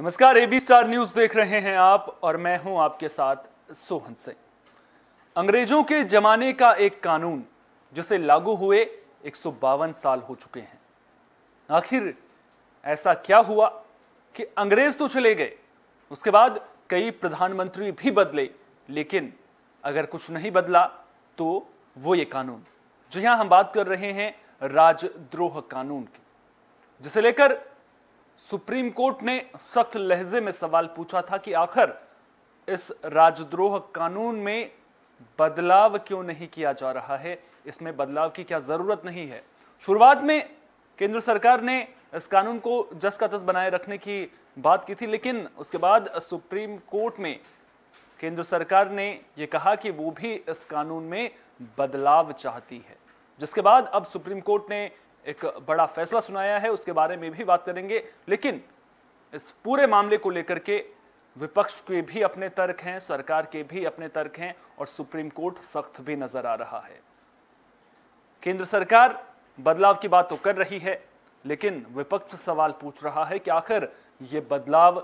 नमस्कार AB star news देख रहे हैं आप और मैं हूं आपके साथ सोहन सिंह अंग्रेजों के जमाने का एक कानून जिसे लागू हुए एक साल हो चुके हैं आखिर ऐसा क्या हुआ कि अंग्रेज तो चले गए उसके बाद कई प्रधानमंत्री भी बदले लेकिन अगर कुछ नहीं बदला तो वो ये कानून जी हां हम बात कर रहे हैं राजद्रोह कानून की जिसे लेकर सुप्रीम कोर्ट ने सख्त लहजे में सवाल पूछा था कि आखिर इस राजद्रोह कानून में बदलाव क्यों नहीं किया जा रहा है इसमें बदलाव की क्या जरूरत नहीं है शुरुआत में केंद्र सरकार ने इस कानून को जस का तस बनाए रखने की बात की थी लेकिन उसके बाद सुप्रीम कोर्ट में केंद्र सरकार ने यह कहा कि वो भी इस कानून में बदलाव चाहती है जिसके बाद अब सुप्रीम कोर्ट ने एक बड़ा फैसला सुनाया है उसके बारे में भी बात करेंगे लेकिन इस पूरे मामले को लेकर के विपक्ष के भी अपने तर्क हैं सरकार के भी अपने तर्क हैं और सुप्रीम कोर्ट सख्त भी नजर आ रहा है केंद्र सरकार बदलाव की बात तो कर रही है लेकिन विपक्ष सवाल पूछ रहा है कि आखिर ये बदलाव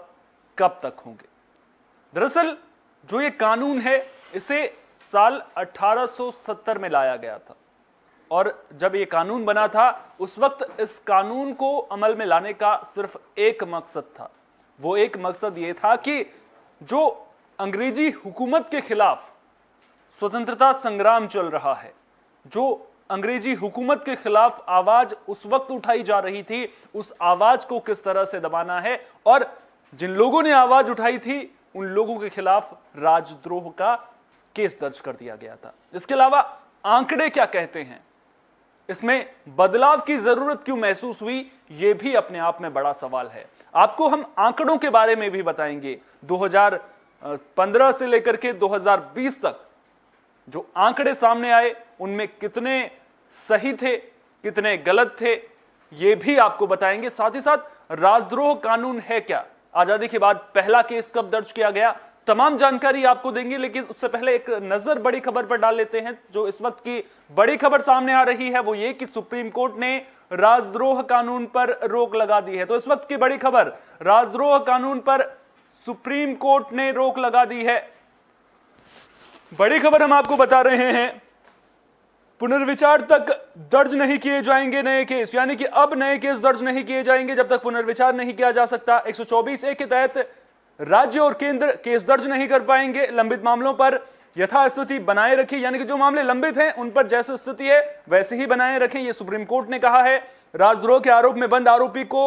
कब तक होंगे दरअसल जो ये कानून है इसे साल 1870 में लाया गया था और जब ये कानून बना था उस वक्त इस कानून को अमल में लाने का सिर्फ एक मकसद था वो एक मकसद ये था कि जो अंग्रेजी हुकूमत के खिलाफ स्वतंत्रता संग्राम चल रहा है जो अंग्रेजी हुकूमत के खिलाफ आवाज उस वक्त उठाई जा रही थी उस आवाज को किस तरह से दबाना है और जिन लोगों ने आवाज उठाई थी उन लोगों के खिलाफ राजद्रोह का केस दर्ज कर दिया गया था इसके अलावा आंकड़े क्या कहते हैं इसमें बदलाव की जरूरत क्यों महसूस हुई यह भी अपने आप में बड़ा सवाल है आपको हम आंकड़ों के बारे में भी बताएंगे 2015 से लेकर के 2020 तक जो आंकड़े सामने आए उनमें कितने सही थे कितने गलत थे ये भी आपको बताएंगे साथ ही साथ राजद्रोह कानून है क्या आजादी के बाद पहला केस कब दर्ज किया गया तमाम जानकारी आपको देंगे लेकिन उससे पहले एक नजर बड़ी खबर पर डाल लेते हैं जो इस वक्त की बड़ी खबर सामने आ रही है वो ये कि सुप्रीम कोर्ट ने राजद्रोह कानून पर रोक लगा दी है तो इस वक्त की बड़ी खबर राजद्रोह कानून पर सुप्रीम कोर्ट ने रोक लगा दी है बड़ी खबर हम आपको बता रहे हैं पुनर्विचार तक दर्ज नहीं किए जाएंगे नए केस यानी कि अब नए केस दर्ज नहीं किए जाएंगे जब तक पुनर्विचार नहीं किया जा सकता 124 ए के तहत राज्य और केंद्र केस दर्ज नहीं कर पाएंगे लंबित मामलों पर यथास्थिति बनाए रखी यानी कि जो मामले लंबित हैं उन पर जैसी स्थिति है वैसे ही बनाए रखें यह सुप्रीम कोर्ट ने कहा है राजद्रोह के आरोप में बंद आरोपी को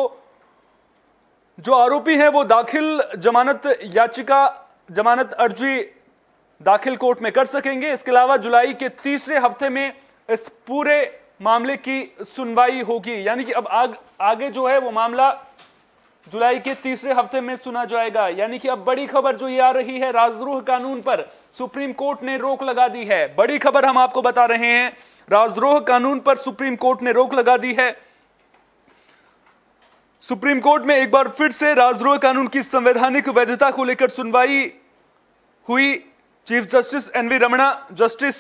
जो आरोपी है वो दाखिल जमानत याचिका जमानत अर्जी दाखिल कोर्ट में कर सकेंगे इसके अलावा जुलाई के तीसरे हफ्ते में इस पूरे मामले की सुनवाई होगी यानी कि अब आग आगे जो है वो मामला जुलाई के तीसरे हफ्ते में सुना जाएगा यानी कि अब बड़ी खबर जो ये आ रही है राजद्रोह कानून पर सुप्रीम कोर्ट ने रोक लगा दी है बड़ी खबर हम आपको बता रहे हैं राजद्रोह कानून पर सुप्रीम कोर्ट ने रोक लगा दी है सुप्रीम कोर्ट में एक बार फिर से राजद्रोह कानून की संवैधानिक वैधता को लेकर सुनवाई हुई chief justice N V Ramana justice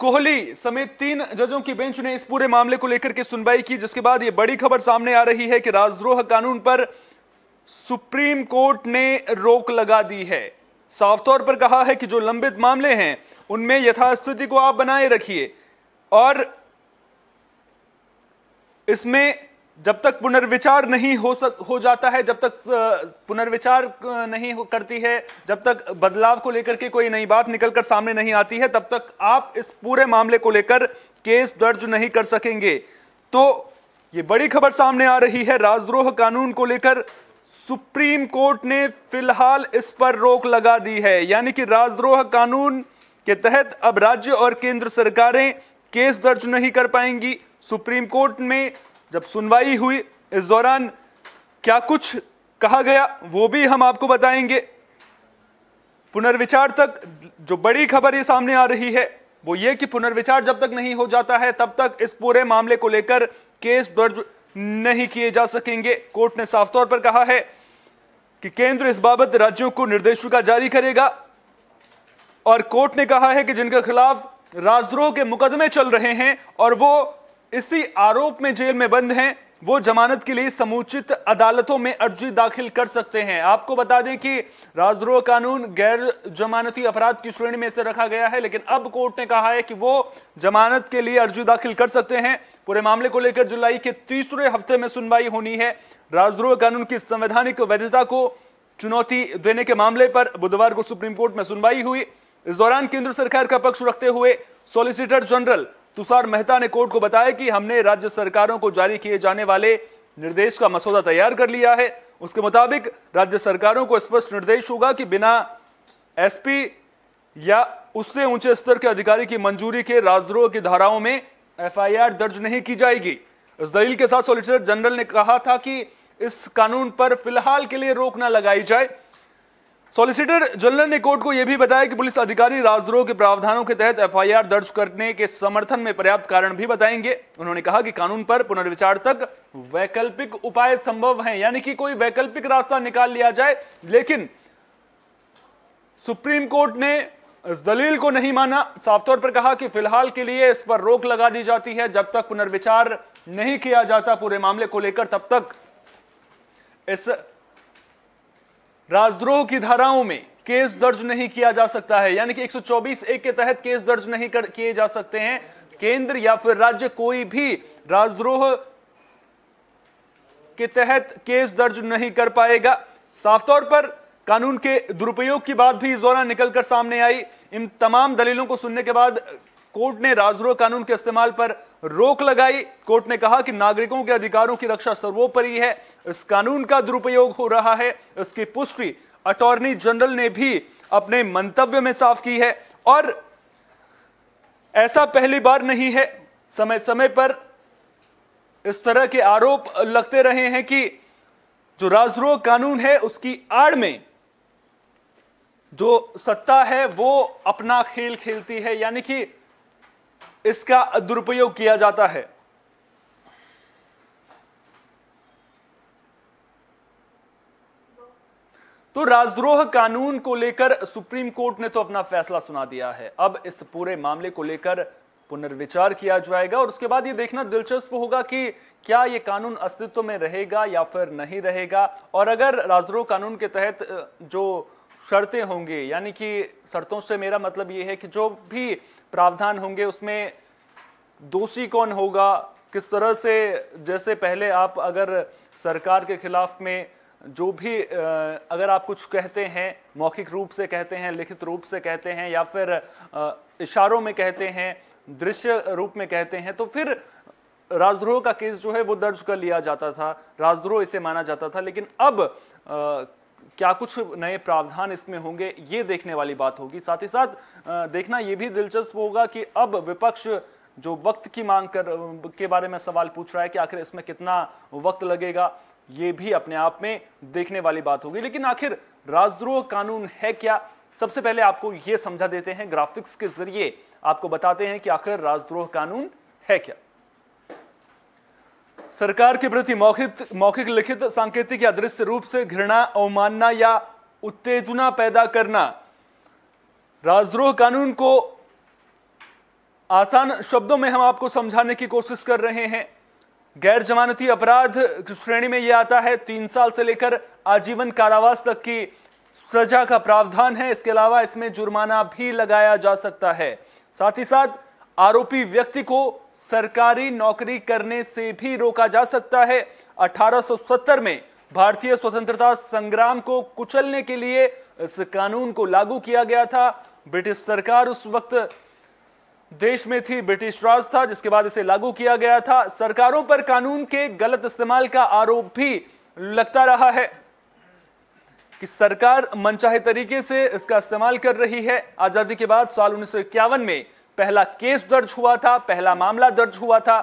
Kohli समेत तीन जजों की बेंच ने इस पूरे मामले को लेकर के सुनवाई की जिसके बाद यह बड़ी खबर सामने आ रही है कि राजद्रोह कानून पर सुप्रीम कोर्ट ने रोक लगा दी है साफ तौर पर कहा है कि जो लंबित मामले हैं उनमें यथास्थिति को आप बनाए रखिए और इसमें जब तक पुनर्विचार नहीं हो सक हो जाता है जब तक पुनर्विचार नहीं हो करती है जब तक बदलाव को लेकर के कोई नई बात निकलकर सामने नहीं आती है तब तक आप इस पूरे मामले को लेकर केस दर्ज नहीं कर सकेंगे तो ये बड़ी खबर सामने आ रही है राजद्रोह कानून को लेकर सुप्रीम कोर्ट ने फिलहाल इस पर रोक लगा दी है यानी कि राजद्रोह कानून के तहत अब राज्य और केंद्र सरकारें केस दर्ज नहीं कर पाएंगी सुप्रीम कोर्ट में जब सुनवाई हुई इस दौरान क्या कुछ कहा गया वो भी हम आपको बताएंगे पुनर्विचार तक जो बड़ी खबर ये सामने आ रही है वो ये कि पुनर्विचार जब तक नहीं हो जाता है तब तक इस पूरे मामले को लेकर केस दर्ज नहीं किए जा सकेंगे कोर्ट ने साफ तौर पर कहा है कि केंद्र इस बाबत राज्यों को निर्देशिका जारी करेगा और कोर्ट ने कहा है कि जिनके खिलाफ राजद्रोह के मुकदमे चल रहे हैं और वो इसी आरोप में जेल में बंद हैं वो जमानत के लिए समुचित अदालतों में अर्जी दाखिल कर सकते हैं आपको बता दें कि राजद्रोह कानून गैर जमानती अपराध की श्रेणी में से रखा गया है लेकिन अब कोर्ट ने कहा है कि वो जमानत के लिए अर्जी दाखिल कर सकते हैं पूरे मामले को लेकर जुलाई के तीसरे हफ्ते में सुनवाई होनी है राजद्रोह कानून की संवैधानिक वैधता को चुनौती देने के मामले पर बुधवार को सुप्रीम कोर्ट में सुनवाई हुई इस दौरान केंद्र सरकार का पक्ष रखते हुए सॉलिसिटर जनरल तुषार मेहता ने कोर्ट को बताया कि हमने राज्य सरकारों को जारी किए जाने वाले निर्देश का मसौदा तैयार कर लिया है उसके मुताबिक राज्य सरकारों को स्पष्ट निर्देश होगा कि बिना एसपी या उससे ऊंचे स्तर के अधिकारी की मंजूरी के राजद्रोह की धाराओं में एफआईआर दर्ज नहीं की जाएगी इस दलील के साथ सॉलिसिटर जनरल ने कहा था कि इस कानून पर फिलहाल के लिए रोक न लगाई जाए सॉलिसिटर जनरल ने कोर्ट को यह भी बताया कि पुलिस अधिकारी राजद्रोह के प्रावधानों के तहत एफआईआर दर्ज करने के समर्थन में पर्याप्त कारण भी बताएंगे उन्होंने कहा कि कानून पर पुनर्विचार तक वैकल्पिक उपाय संभव हैं यानी कि कोई वैकल्पिक रास्ता निकाल लिया जाए लेकिन सुप्रीम कोर्ट ने इस दलील को नहीं माना साफ तौर पर कहा कि फिलहाल के लिए इस पर रोक लगा दी जाती है जब तक पुनर्विचार नहीं किया जाता पूरे मामले को लेकर तब तक इस राजद्रोह की धाराओं में केस दर्ज नहीं किया जा सकता है यानी कि 124 एक के तहत केस दर्ज नहीं कर किए जा सकते हैं केंद्र या फिर राज्य कोई भी राजद्रोह के तहत केस दर्ज नहीं कर पाएगा साफ तौर पर कानून के दुरुपयोग की बात भी इस दौरान निकलकर सामने आई इन तमाम दलीलों को सुनने के बाद कोर्ट ने राजद्रोह कानून के इस्तेमाल पर रोक लगाई कोर्ट ने कहा कि नागरिकों के अधिकारों की रक्षा सर्वोपरि है इस कानून का दुरुपयोग हो रहा है इसकी पुष्टि अटॉर्नी जनरल ने भी अपने मंतव्य में साफ की है और ऐसा पहली बार नहीं है समय समय पर इस तरह के आरोप लगते रहे हैं कि जो राजद्रोह कानून है उसकी आड़ में जो सत्ता है वो अपना खेल खेलती है यानी कि इसका दुरुपयोग किया जाता है तो राजद्रोह कानून को लेकर सुप्रीम कोर्ट ने तो अपना फैसला सुना दिया है अब इस पूरे मामले को लेकर पुनर्विचार किया जाएगा और उसके बाद यह देखना दिलचस्प होगा कि क्या यह कानून अस्तित्व में रहेगा या फिर नहीं रहेगा और अगर राजद्रोह कानून के तहत जो शर्तें होंगी यानी कि शर्तों से मेरा मतलब ये है कि जो भी प्रावधान होंगे उसमें दोषी कौन होगा किस तरह से जैसे पहले आप अगर सरकार के खिलाफ में जो भी अगर आप कुछ कहते हैं मौखिक रूप से कहते हैं लिखित रूप से कहते हैं या फिर इशारों में कहते हैं दृश्य रूप में कहते हैं तो फिर राजद्रोह का केस जो है वो दर्ज कर लिया जाता था राजद्रोह इसे माना जाता था लेकिन अब क्या कुछ नए प्रावधान इसमें होंगे ये देखने वाली बात होगी साथ ही साथ देखना ये भी दिलचस्प होगा कि अब विपक्ष जो वक्त की मांग कर के बारे में सवाल पूछ रहा है कि आखिर इसमें कितना वक्त लगेगा ये भी अपने आप में देखने वाली बात होगी लेकिन आखिर राजद्रोह कानून है क्या सबसे पहले आपको यह समझा देते हैं ग्राफिक्स के जरिए आपको बताते हैं कि आखिर राजद्रोह कानून है क्या सरकार के प्रति मौखिक मौखिक लिखित सांकेतिक या दृश्य रूप से घृणा अवमानना या उत्तेजना पैदा करना राजद्रोह कानून को आसान शब्दों में हम आपको समझाने की कोशिश कर रहे हैं गैर जमानती अपराध श्रेणी में यह आता है तीन साल से लेकर आजीवन कारावास तक की सजा का प्रावधान है इसके अलावा इसमें जुर्माना भी लगाया जा सकता है साथ ही साथ आरोपी व्यक्ति को सरकारी नौकरी करने से भी रोका जा सकता है 1870 में भारतीय स्वतंत्रता संग्राम को कुचलने के लिए इस कानून को लागू किया गया था ब्रिटिश सरकार उस वक्त देश में थी ब्रिटिश राज था जिसके बाद इसे लागू किया गया था सरकारों पर कानून के गलत इस्तेमाल का आरोप भी लगता रहा है कि सरकार मनचाहे तरीके से इसका इस्तेमाल कर रही है आजादी के बाद साल उन्नीस में पहला केस दर्ज हुआ था पहला मामला दर्ज हुआ था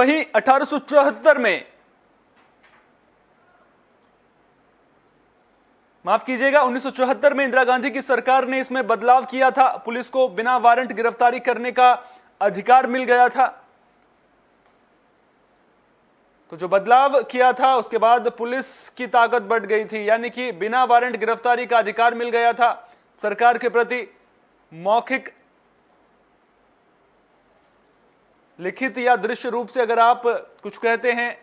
वहीं अठारह में माफ कीजिएगा 1974 में इंदिरा गांधी की सरकार ने इसमें बदलाव किया था पुलिस को बिना वारंट गिरफ्तारी करने का अधिकार मिल गया था तो जो बदलाव किया था उसके बाद पुलिस की ताकत बढ़ गई थी यानी कि बिना वारंट गिरफ्तारी का अधिकार मिल गया था सरकार के प्रति मौखिक लिखित या दृश्य रूप से अगर आप कुछ कहते हैं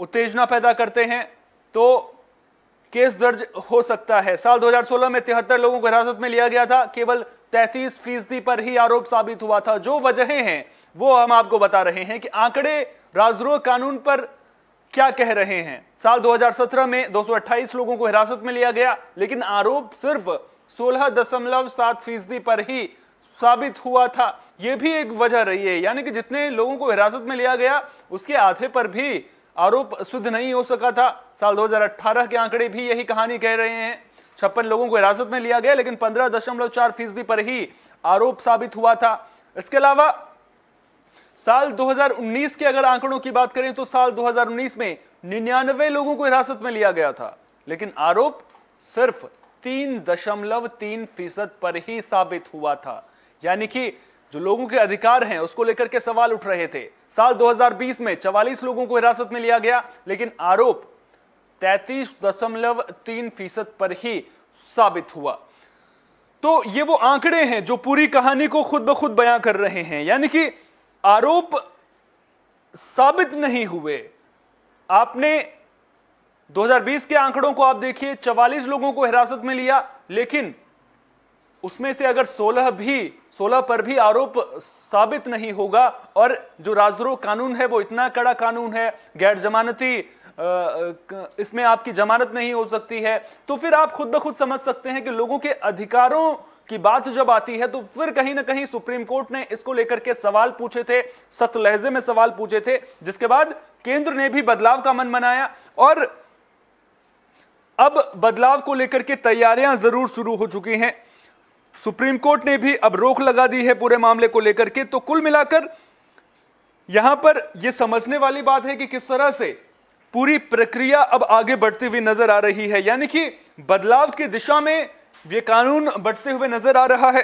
उत्तेजना पैदा करते हैं तो केस दर्ज हो सकता है साल 2016 में तिहत्तर लोगों को हिरासत में लिया गया था केवल तैतीस फीसदी पर ही आरोप साबित हुआ था जो वजहें हैं वो हम आपको बता रहे हैं कि आंकड़े राजद्रोह कानून पर क्या कह रहे हैं साल 2017 में 228 लोगों को हिरासत में लिया गया लेकिन आरोप सिर्फ सोलह दशमलव सात फीसदी पर ही साबित हुआ था यह भी एक वजह रही है यानी कि जितने लोगों को हिरासत में लिया गया उसके आधे पर भी आरोप सिद्ध नहीं हो सका था साल 2018 के आंकड़े भी यही कहानी कह रहे हैं छप्पन लोगों को हिरासत में लिया गया लेकिन पंद्रह दशमलव चार फीसदी पर ही आरोप साबित हुआ था इसके अलावा साल 2019 के अगर आंकड़ों की बात करें तो साल 2019 में निन्यानवे लोगों को हिरासत में लिया गया था लेकिन आरोप सिर्फ तीन दशमलव तीन फीसद पर ही साबित हुआ था यानी कि जो लोगों के अधिकार हैं उसको लेकर के सवाल उठ रहे थे साल 2020 में 44 लोगों को हिरासत में लिया गया लेकिन आरोप तैतीस दशमलव तीन फीसद पर ही साबित हुआ तो ये वो आंकड़े हैं जो पूरी कहानी को खुद ब खुद बयां कर रहे हैं यानी कि आरोप साबित नहीं हुए आपने 2020 के आंकड़ों को आप देखिए 44 लोगों को हिरासत में लिया लेकिन उसमें से अगर 16 भी 16 पर भी आरोप साबित नहीं होगा और जो राजद्रोह कानून है वो इतना कड़ा कानून है गैर जमानती इसमें आपकी जमानत नहीं हो सकती है तो फिर आप खुद ब खुद समझ सकते हैं कि लोगों के अधिकारों की बात जब आती है तो फिर कहीं ना कहीं सुप्रीम कोर्ट ने इसको लेकर के सवाल पूछे थे सख्त लहजे में सवाल पूछे थे जिसके बाद केंद्र ने भी बदलाव का मन मनाया और अब बदलाव को लेकर के तैयारियां जरूर शुरू हो चुकी हैं सुप्रीम कोर्ट ने भी अब रोक लगा दी है पूरे मामले को लेकर के तो कुल मिलाकर यहां पर यह समझने वाली बात है कि किस तरह से पूरी प्रक्रिया अब आगे बढ़ती हुई नजर आ रही है यानी कि बदलाव की दिशा में ये कानून बढ़ते हुए नजर आ रहा है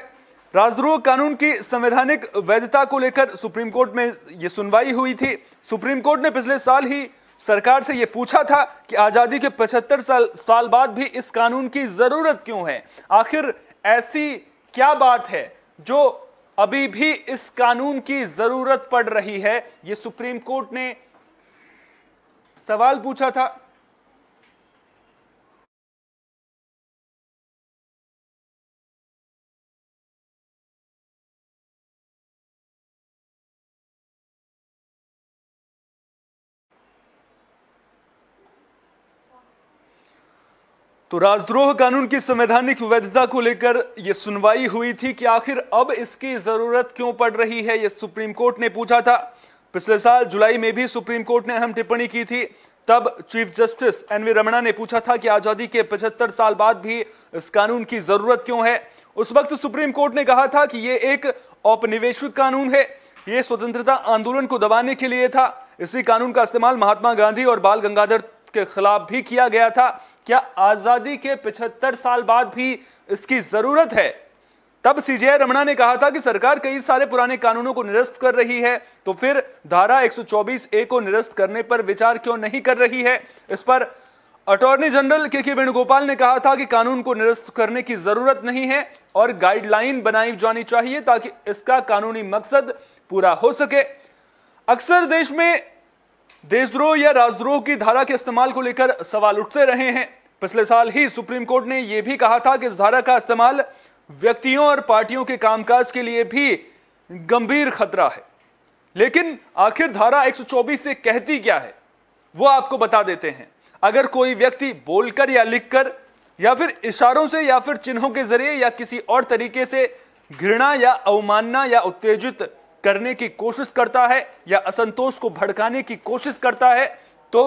राजद्रोह कानून की संवैधानिक वैधता को लेकर सुप्रीम कोर्ट में यह सुनवाई हुई थी सुप्रीम कोर्ट ने पिछले साल ही सरकार से यह पूछा था कि आज़ादी के 75 साल साल बाद भी इस कानून की ज़रूरत क्यों है आखिर ऐसी क्या बात है जो अभी भी इस कानून की जरूरत पड़ रही है ये सुप्रीम कोर्ट ने सवाल पूछा था तो राजद्रोह कानून की संवैधानिक वैधता को लेकर यह सुनवाई हुई थी कि आखिर अब इसकी जरूरत क्यों पड़ रही है यह सुप्रीम कोर्ट ने पूछा था पिछले साल जुलाई में भी सुप्रीम कोर्ट ने अहम टिप्पणी की थी तब chief justice N V Ramana ने पूछा था कि आजादी के 75 साल बाद भी इस कानून की जरूरत क्यों है उस वक्त सुप्रीम कोर्ट ने कहा था कि यह एक औपनिवेशिक कानून है ये स्वतंत्रता आंदोलन को दबाने के लिए था इसी कानून का इस्तेमाल महात्मा गांधी और बाल गंगाधर के खिलाफ भी किया गया था क्या आजादी के 75 साल बाद भी इसकी जरूरत है तब सीजे रमणा ने कहा था कि सरकार कई सारे पुराने कानूनों को निरस्त कर रही है तो फिर धारा 124 ए को निरस्त करने पर विचार क्यों नहीं कर रही है इस पर अटॉर्नी जनरल के के वेणुगोपाल ने कहा था कि कानून को निरस्त करने की जरूरत नहीं है और गाइडलाइन बनाई जानी चाहिए ताकि इसका कानूनी मकसद पूरा हो सके अक्सर देश में देशद्रोह या राजद्रोह की धारा के इस्तेमाल को लेकर सवाल उठते रहे हैं पिछले साल ही सुप्रीम कोर्ट ने यह भी कहा था कि इस धारा का इस्तेमाल व्यक्तियों और पार्टियों के कामकाज के लिए भी गंभीर खतरा है लेकिन आखिर धारा 124 से कहती क्या है वो आपको बता देते हैं अगर कोई व्यक्ति बोलकर या लिखकर या फिर इशारों से या फिर चिन्हों के जरिए या किसी और तरीके से घृणा या अवमानना या उत्तेजित करने की कोशिश करता है या असंतोष को भड़काने की कोशिश करता है तो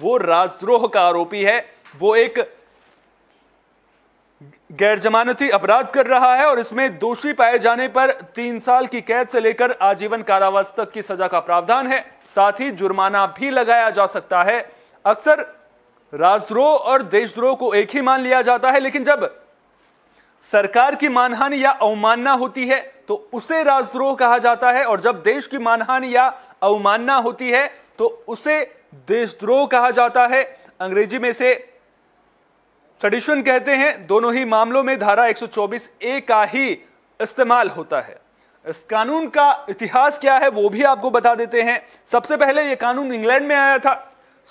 वो राजद्रोह का आरोपी है वो एक गैर जमानती अपराध कर रहा है और इसमें दोषी पाए जाने पर तीन साल की कैद से लेकर आजीवन कारावास तक की सजा का प्रावधान है साथ ही जुर्माना भी लगाया जा सकता है अक्सर राजद्रोह और देशद्रोह को एक ही मान लिया जाता है लेकिन जब सरकार की मानहानि या अवमानना होती है तो उसे राजद्रोह कहा जाता है और जब देश की मानहानि या अवमानना होती है तो उसे देशद्रोह कहा जाता है अंग्रेजी में से सडिशन कहते हैं दोनों ही मामलों में धारा 124 ए का ही इस्तेमाल होता है इस कानून का इतिहास क्या है वो भी आपको बता देते हैं सबसे पहले यह कानून इंग्लैंड में आया था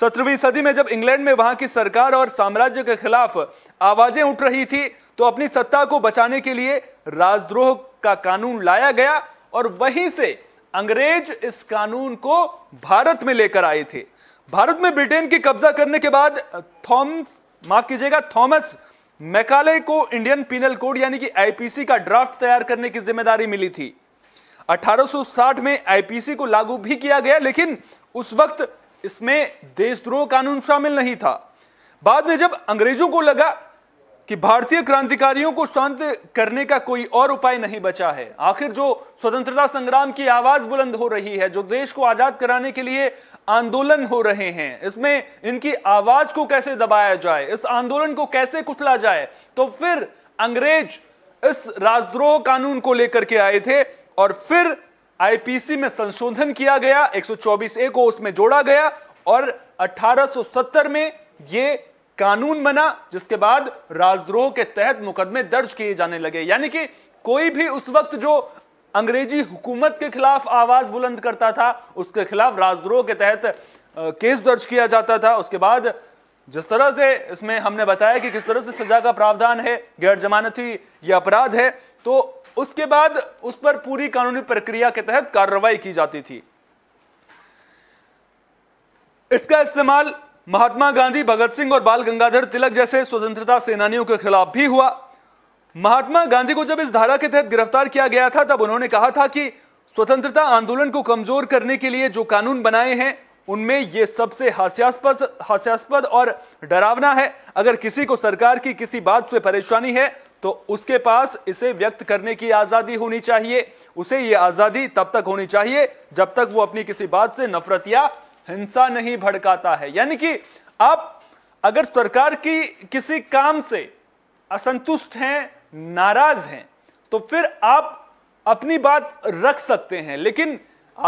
सत्रहवीं सदी में जब इंग्लैंड में वहां की सरकार और साम्राज्य के खिलाफ आवाजें उठ रही थी तो अपनी सत्ता को बचाने के लिए राजद्रोह का कानून लाया गया और वहीं से अंग्रेज इस कानून को भारत में लेकर आए थे भारत में ब्रिटेन की कब्जा करने के बाद थॉम्स माफ कीजिएगा थॉमस मैकाले को इंडियन पीनल कोड यानी कि आईपीसी का ड्राफ्ट तैयार करने की जिम्मेदारी मिली थी 1860 में आईपीसी को लागू भी किया गया लेकिन उस वक्त इसमें देशद्रोह कानून शामिल नहीं था बाद में जब अंग्रेजों को लगा कि भारतीय क्रांतिकारियों को शांत करने का कोई और उपाय नहीं बचा है आखिर जो स्वतंत्रता संग्राम की आवाज बुलंद हो रही है जो देश को आजाद कराने के लिए आंदोलन हो रहे हैं इसमें इनकी आवाज को कैसे दबाया जाए इस आंदोलन को कैसे कुचला जाए तो फिर अंग्रेज इस राजद्रोह कानून को लेकर के आए थे और फिर आईपीसी में संशोधन किया गया 124 ए को उसमें जोड़ा गया और 1870 में यह कानून बना जिसके बाद राजद्रोह के तहत मुकदमे दर्ज किए जाने लगे यानी कि कोई भी उस वक्त जो अंग्रेजी हुकूमत के खिलाफ आवाज बुलंद करता था उसके खिलाफ राजद्रोह के तहत केस दर्ज किया जाता था उसके बाद जिस तरह से इसमें हमने बताया कि किस तरह से सजा का प्रावधान है गैर जमानती या अपराध है तो उसके बाद उस पर पूरी कानूनी प्रक्रिया के तहत कार्रवाई की जाती थी इसका इस्तेमाल महात्मा गांधी भगत सिंह और बाल गंगाधर तिलक जैसे स्वतंत्रता सेनानियों के खिलाफ भी हुआ महात्मा गांधी को जब इस धारा के तहत गिरफ्तार किया गया था तब उन्होंने कहा था कि स्वतंत्रता आंदोलन को कमजोर करने के लिए जो कानून बनाए हैं उनमें ये सबसे हास्यास्पद हास्यास्पद और डरावना है अगर किसी को सरकार की किसी बात से परेशानी है तो उसके पास इसे व्यक्त करने की आज़ादी होनी चाहिए उसे ये आज़ादी तब तक होनी चाहिए जब तक वो अपनी किसी बात से नफरत या हिंसा नहीं भड़काता है यानी कि आप अगर सरकार की किसी काम से असंतुष्ट हैं नाराज हैं तो फिर आप अपनी बात रख सकते हैं लेकिन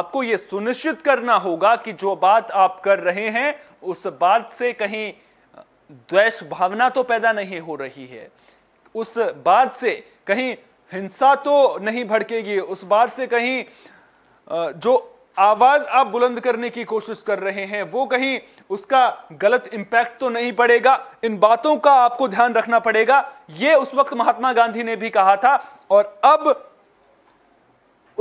आपको यह सुनिश्चित करना होगा कि जो बात आप कर रहे हैं उस बात से कहीं द्वेष भावना तो पैदा नहीं हो रही है उस बात से कहीं हिंसा तो नहीं भड़केगी उस बात से कहीं जो आवाज आप बुलंद करने की कोशिश कर रहे हैं वो कहीं उसका गलत इंपैक्ट तो नहीं पड़ेगा इन बातों का आपको ध्यान रखना पड़ेगा ये उस वक्त महात्मा गांधी ने भी कहा था और अब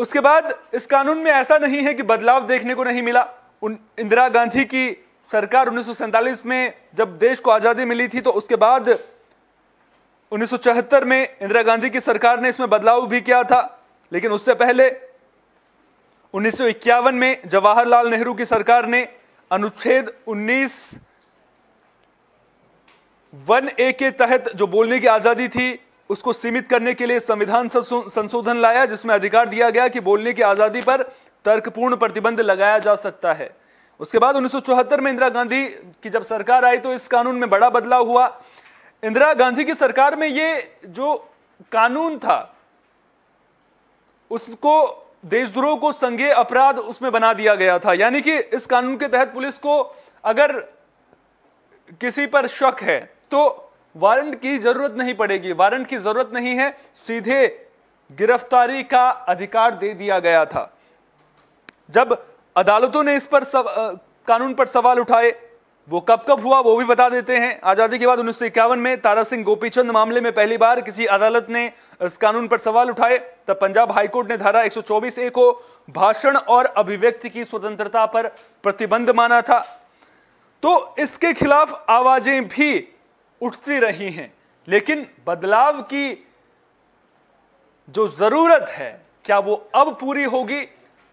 उसके बाद इस कानून में ऐसा नहीं है कि बदलाव देखने को नहीं मिला उन इंदिरा गांधी की सरकार उन्नीस में जब देश को आज़ादी मिली थी तो उसके बाद उन्नीस में इंदिरा गांधी की सरकार ने इसमें बदलाव भी किया था लेकिन उससे पहले उन्नीस में जवाहरलाल नेहरू की सरकार ने अनुच्छेद 19 वन ए के तहत जो बोलने की आज़ादी थी उसको सीमित करने के लिए संविधान संशोधन लाया जिसमें अधिकार दिया गया कि बोलने की आज़ादी पर तर्कपूर्ण प्रतिबंध लगाया जा सकता है उसके बाद 1974 में इंदिरा गांधी की जब सरकार आई तो इस कानून में बड़ा बदलाव हुआ इंदिरा गांधी की सरकार में ये जो कानून था उसको देशद्रोह को संज्ञेय अपराध उसमें बना दिया गया था यानी कि इस कानून के तहत पुलिस को अगर किसी पर शक है तो वारंट की जरूरत नहीं पड़ेगी वारंट की जरूरत नहीं है सीधे गिरफ्तारी का अधिकार दे दिया गया था जब अदालतों ने इस पर सव, आ, कानून पर सवाल उठाए वो कब कब हुआ वो भी बता देते हैं आजादी के बाद उन्नीस में तारा सिंह गोपीचंद मामले में पहली बार किसी अदालत ने इस कानून पर सवाल उठाए तो पंजाब हाईकोर्ट ने धारा 124 ए को भाषण और अभिव्यक्ति की स्वतंत्रता पर प्रतिबंध माना था तो इसके खिलाफ आवाजें भी उठती रही हैं लेकिन बदलाव की जो जरूरत है क्या वो अब पूरी होगी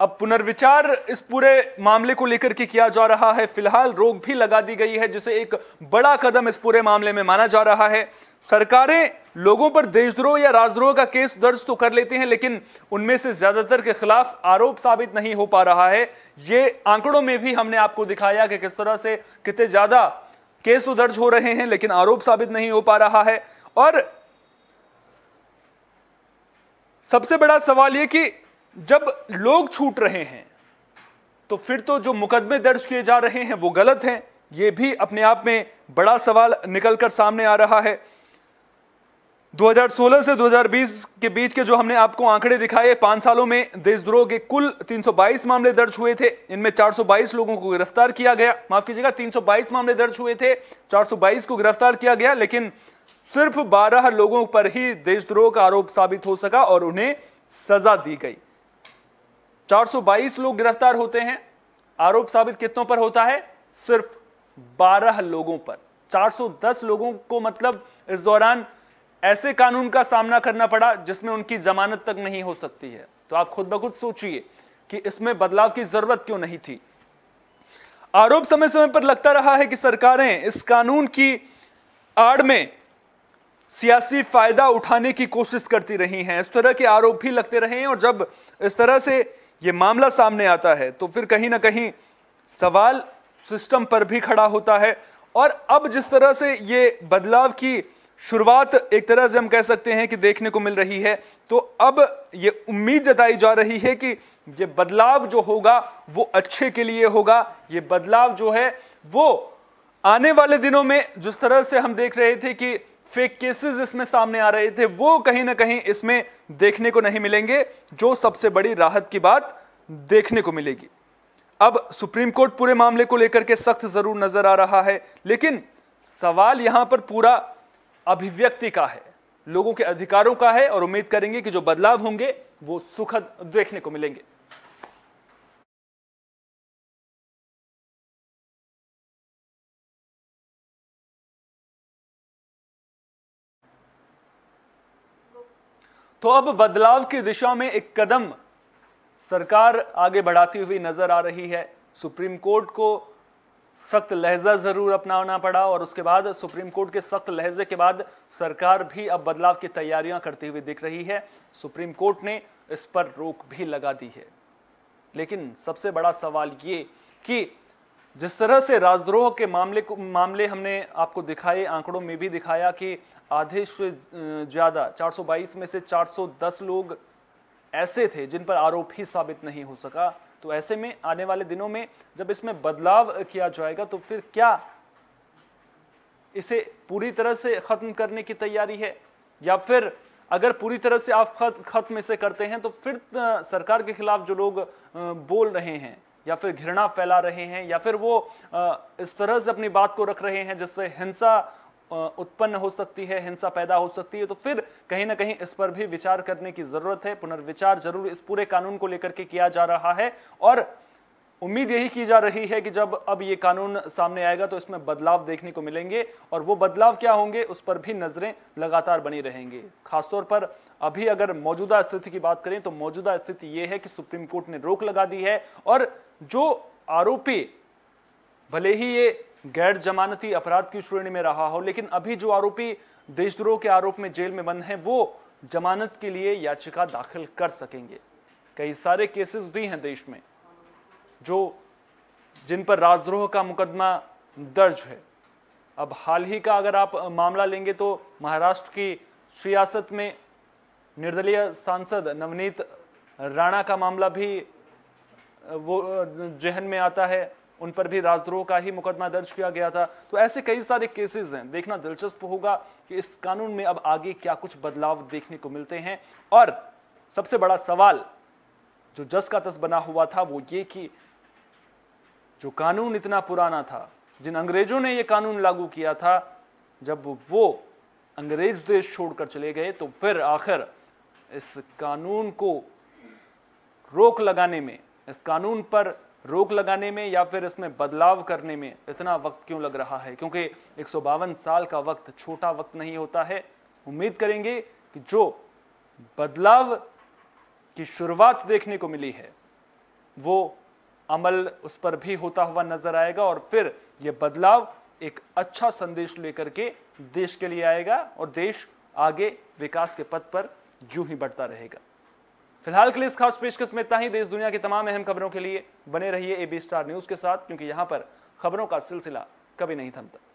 अब पुनर्विचार इस पूरे मामले को लेकर के किया जा रहा है फिलहाल रोक भी लगा दी गई है जिसे एक बड़ा कदम इस पूरे मामले में माना जा रहा है सरकारें लोगों पर देशद्रोह या राजद्रोह का केस दर्ज तो कर लेती हैं लेकिन उनमें से ज्यादातर के खिलाफ आरोप साबित नहीं हो पा रहा है ये आंकड़ों में भी हमने आपको दिखाया कि किस तरह से कितने ज्यादा केस तो दर्ज हो रहे हैं लेकिन आरोप साबित नहीं हो पा रहा है और सबसे बड़ा सवाल यह कि जब लोग छूट रहे हैं तो फिर तो जो मुकदमे दर्ज किए जा रहे हैं वो गलत हैं ये भी अपने आप में बड़ा सवाल निकल कर सामने आ रहा है 2016 से 2020 के बीच के जो हमने आपको आंकड़े दिखाए पांच सालों में देशद्रोह के कुल 322 मामले दर्ज हुए थे इनमें 422 लोगों को गिरफ्तार किया गया माफ कीजिएगा 322 मामले दर्ज हुए थे 422 को गिरफ्तार किया गया लेकिन सिर्फ 12 लोगों पर ही देशद्रोह का आरोप साबित हो सका और उन्हें सजा दी गई 422 लोग गिरफ्तार होते हैं आरोप साबित कितनों पर होता है सिर्फ 12 लोगों पर 410 लोगों को मतलब इस दौरान ऐसे कानून का सामना करना पड़ा जिसमें उनकी जमानत तक नहीं हो सकती है तो आप खुद ब खुद सोचिए कि इसमें बदलाव की जरूरत क्यों नहीं थी आरोप समय समय पर लगता रहा है कि सरकारें इस कानून की आड़ में सियासी फायदा उठाने की कोशिश करती रही हैं इस तरह के आरोप भी लगते रहे हैं और जब इस तरह से ये मामला सामने आता है तो फिर कहीं ना कहीं सवाल सिस्टम पर भी खड़ा होता है और अब जिस तरह से ये बदलाव की शुरुआत एक तरह से हम कह सकते हैं कि देखने को मिल रही है तो अब ये उम्मीद जताई जा रही है कि ये बदलाव जो होगा वो अच्छे के लिए होगा ये बदलाव जो है वो आने वाले दिनों में जिस तरह से हम देख रहे थे कि फेक केसेस इसमें सामने आ रहे थे वो कहीं ना कहीं इसमें देखने को नहीं मिलेंगे जो सबसे बड़ी राहत की बात देखने को मिलेगी अब सुप्रीम कोर्ट पूरे मामले को लेकर के सख्त जरूर नजर आ रहा है लेकिन सवाल यहां पर पूरा अभिव्यक्ति का है लोगों के अधिकारों का है और उम्मीद करेंगे कि जो बदलाव होंगे वो सुखद देखने को मिलेंगे तो अब बदलाव की दिशा में एक कदम सरकार आगे बढ़ाती हुई नजर आ रही है सुप्रीम कोर्ट को सख्त लहजा जरूर अपनाना पड़ा और उसके बाद सुप्रीम कोर्ट के सख्त लहजे के बाद सरकार भी अब बदलाव की तैयारियां करती हुई दिख रही है सुप्रीम कोर्ट ने इस पर रोक भी लगा दी है लेकिन सबसे बड़ा सवाल ये कि जिस तरह से राजद्रोह के मामले को मामले हमने आपको दिखाए आंकड़ों में भी दिखाया कि आधे से ज़्यादा 422 में से 410 लोग ऐसे थे जिन पर आरोप ही साबित नहीं हो सका तो ऐसे में आने वाले दिनों में जब इसमें बदलाव किया जाएगा तो फिर क्या इसे पूरी तरह से ख़त्म करने की तैयारी है या फिर अगर पूरी तरह से आप खत्म इसे करते हैं तो फिर सरकार के खिलाफ जो लोग बोल रहे हैं या फिर घृणा फैला रहे हैं या फिर वो इस तरह से अपनी बात को रख रहे हैं जिससे हिंसा उत्पन्न हो सकती है हिंसा पैदा हो सकती है तो फिर कहीं ना कहीं इस पर भी विचार करने की जरूरत है पुनर्विचार जरूर इस पूरे कानून को लेकर के किया जा रहा है और उम्मीद यही की जा रही है कि जब अब ये कानून सामने आएगा तो इसमें बदलाव देखने को मिलेंगे और वो बदलाव क्या होंगे उस पर भी नजरें लगातार बनी रहेंगी खासतौर पर अभी अगर मौजूदा स्थिति की बात करें तो मौजूदा स्थिति यह है कि सुप्रीम कोर्ट ने रोक लगा दी है और जो आरोपी भले ही ये गैर जमानती अपराध की श्रेणी में रहा हो लेकिन अभी जो आरोपी देशद्रोह के आरोप में जेल में बंद है वो जमानत के लिए याचिका दाखिल कर सकेंगे कई सारे केसेस भी हैं देश में जो जिन पर राजद्रोह का मुकदमा दर्ज है अब हाल ही का अगर आप मामला लेंगे तो महाराष्ट्र की सियासत में निर्दलीय सांसद नवनीत राणा का मामला भी वो जहन में आता है उन पर भी राजद्रोह का ही मुकदमा दर्ज किया गया था तो ऐसे कई सारे केसेस हैं देखना दिलचस्प होगा कि इस कानून में अब आगे क्या कुछ बदलाव देखने को मिलते हैं और सबसे बड़ा सवाल जो जस का तस बना हुआ था वो ये कि जो कानून इतना पुराना था जिन अंग्रेजों ने ये कानून लागू किया था जब वो अंग्रेज देश छोड़कर चले गए तो फिर आखिर इस कानून को रोक लगाने में इस कानून पर रोक लगाने में या फिर इसमें बदलाव करने में इतना वक्त क्यों लग रहा है क्योंकि एक साल का वक्त छोटा वक्त नहीं होता है उम्मीद करेंगे कि जो बदलाव की शुरुआत देखने को मिली है वो अमल उस पर भी होता हुआ नजर आएगा और फिर ये बदलाव एक अच्छा संदेश लेकर के देश के लिए आएगा और देश आगे विकास के पथ पर यूं ही बढ़ता रहेगा फिलहाल के लिए इस खास पेशकश में इतना ही देश दुनिया की तमाम अहम खबरों के लिए बने रहिए ए बी स्टार न्यूज के साथ क्योंकि यहां पर खबरों का सिलसिला कभी नहीं थमता